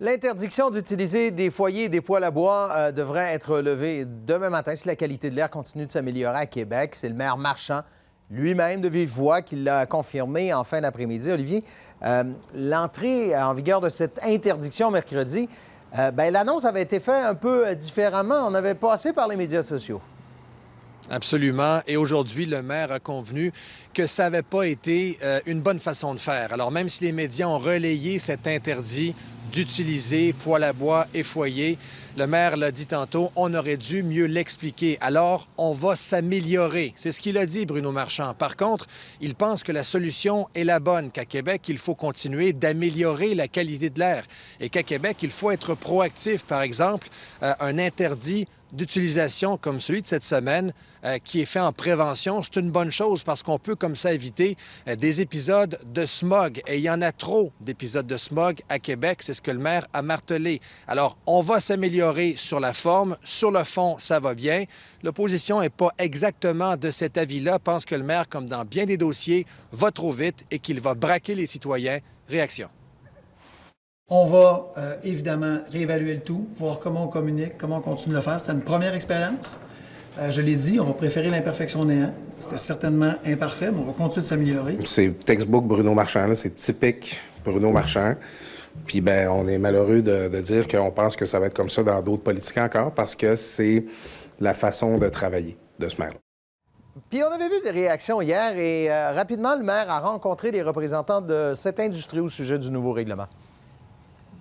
L'interdiction d'utiliser des foyers et des poêles à bois euh, devrait être levée demain matin si la qualité de l'air continue de s'améliorer à Québec. C'est le maire Marchand lui-même de vive voix qui l'a confirmé en fin d'après-midi. Olivier, euh, l'entrée en vigueur de cette interdiction mercredi, euh, ben, l'annonce avait été faite un peu différemment. On avait passé par les médias sociaux. Absolument. Et aujourd'hui, le maire a convenu que ça n'avait pas été une bonne façon de faire. Alors même si les médias ont relayé cet interdit d'utiliser poêle à bois et foyer. Le maire l'a dit tantôt, on aurait dû mieux l'expliquer. Alors, on va s'améliorer. C'est ce qu'il a dit, Bruno Marchand. Par contre, il pense que la solution est la bonne, qu'à Québec, il faut continuer d'améliorer la qualité de l'air et qu'à Québec, il faut être proactif. Par exemple, euh, un interdit d'utilisation comme celui de cette semaine euh, qui est fait en prévention, c'est une bonne chose parce qu'on peut comme ça éviter euh, des épisodes de smog. Et il y en a trop d'épisodes de smog à Québec, c'est ce que le maire a martelé. Alors, on va s'améliorer sur la forme, sur le fond, ça va bien. L'opposition n'est pas exactement de cet avis-là, pense que le maire, comme dans bien des dossiers, va trop vite et qu'il va braquer les citoyens. Réaction. On va euh, évidemment réévaluer le tout, voir comment on communique, comment on continue de le faire. C'était une première expérience. Euh, je l'ai dit, on va préférer l'imperfection néant. C'était certainement imparfait, mais on va continuer de s'améliorer. C'est textbook Bruno Marchand, c'est typique Bruno Marchand. Puis ben, on est malheureux de, dire qu'on pense que ça va être comme ça dans d'autres politiques encore, parce que c'est la façon de travailler de ce maire Puis on avait vu des réactions hier et euh, rapidement, le maire a rencontré les représentants de cette industrie au sujet du nouveau règlement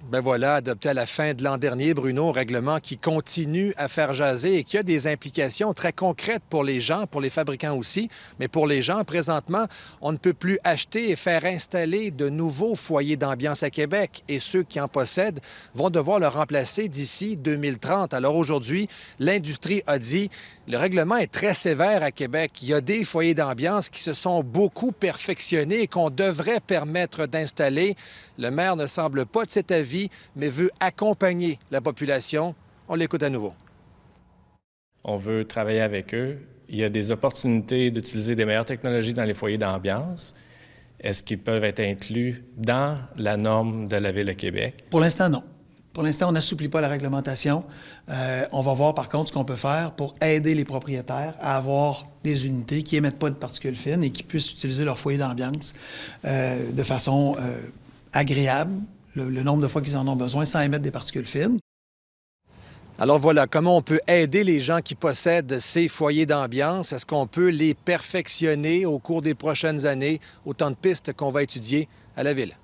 ben voilà, adopté à la fin de l'an dernier, Bruno, un règlement qui continue à faire jaser et qui a des implications très concrètes pour les gens, pour les fabricants aussi. Mais pour les gens, présentement, on ne peut plus acheter et faire installer de nouveaux foyers d'ambiance à Québec. Et ceux qui en possèdent vont devoir le remplacer d'ici 2030. Alors aujourd'hui, l'industrie a dit, le règlement est très sévère à Québec. Il y a des foyers d'ambiance qui se sont beaucoup perfectionnés et qu'on devrait permettre d'installer. Le maire ne semble pas de cet avis mais veut accompagner la population. On l'écoute à nouveau. On veut travailler avec eux. Il y a des opportunités d'utiliser des meilleures technologies dans les foyers d'ambiance. Est-ce qu'ils peuvent être inclus dans la norme de la Ville de Québec? Pour l'instant, non. Pour l'instant, on n'assouplit pas la réglementation. Euh, on va voir par contre ce qu'on peut faire pour aider les propriétaires à avoir des unités qui émettent pas de particules fines et qui puissent utiliser leur foyer d'ambiance euh, de façon euh, agréable, le, nombre de fois qu'ils en ont besoin sans émettre des particules fines. Alors voilà, comment on peut aider les gens qui possèdent ces foyers d'ambiance? Est-ce qu'on peut les perfectionner au cours des prochaines années? Autant de pistes qu'on va étudier à la Ville.